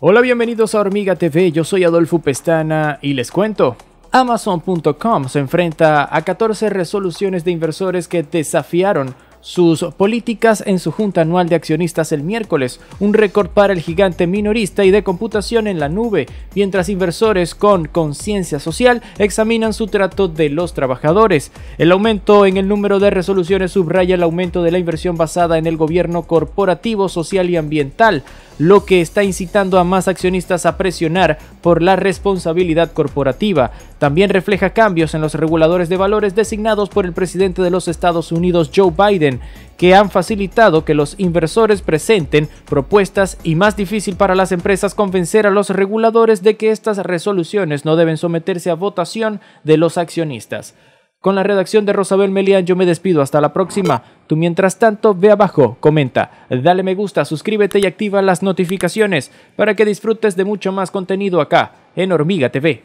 Hola, bienvenidos a Hormiga TV, yo soy Adolfo Pestana y les cuento. Amazon.com se enfrenta a 14 resoluciones de inversores que desafiaron sus políticas en su junta anual de accionistas el miércoles, un récord para el gigante minorista y de computación en la nube, mientras inversores con conciencia social examinan su trato de los trabajadores. El aumento en el número de resoluciones subraya el aumento de la inversión basada en el gobierno corporativo, social y ambiental lo que está incitando a más accionistas a presionar por la responsabilidad corporativa. También refleja cambios en los reguladores de valores designados por el presidente de los Estados Unidos, Joe Biden, que han facilitado que los inversores presenten propuestas y más difícil para las empresas convencer a los reguladores de que estas resoluciones no deben someterse a votación de los accionistas. Con la redacción de Rosabel Melian yo me despido, hasta la próxima. Tú mientras tanto ve abajo, comenta, dale me gusta, suscríbete y activa las notificaciones para que disfrutes de mucho más contenido acá en Hormiga TV.